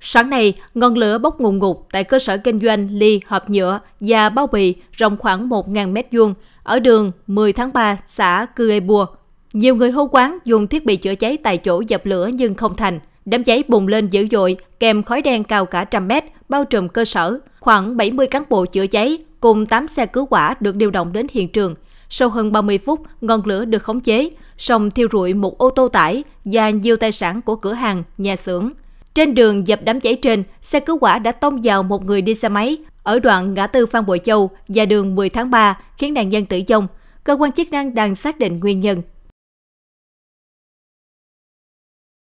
Sáng nay, ngọn lửa bốc ngùn ngụt tại cơ sở kinh doanh ly hộp nhựa và bao bì rộng khoảng 1.000 m2 ở đường 10 tháng 3, xã Cư Ê Bua. Nhiều người hô quán dùng thiết bị chữa cháy tại chỗ dập lửa nhưng không thành. Đám cháy bùng lên dữ dội, kèm khói đen cao cả trăm mét, bao trùm cơ sở. Khoảng 70 cán bộ chữa cháy cùng 8 xe cứu hỏa được điều động đến hiện trường. Sau hơn 30 phút, ngọn lửa được khống chế, song thiêu rụi một ô tô tải và nhiều tài sản của cửa hàng, nhà xưởng. Trên đường dập đám cháy trên, xe cứu hỏa đã tông vào một người đi xe máy ở đoạn ngã tư Phan Bội Châu và đường 10 tháng 3 khiến nạn nhân tử vong. Cơ quan chức năng đang xác định nguyên nhân.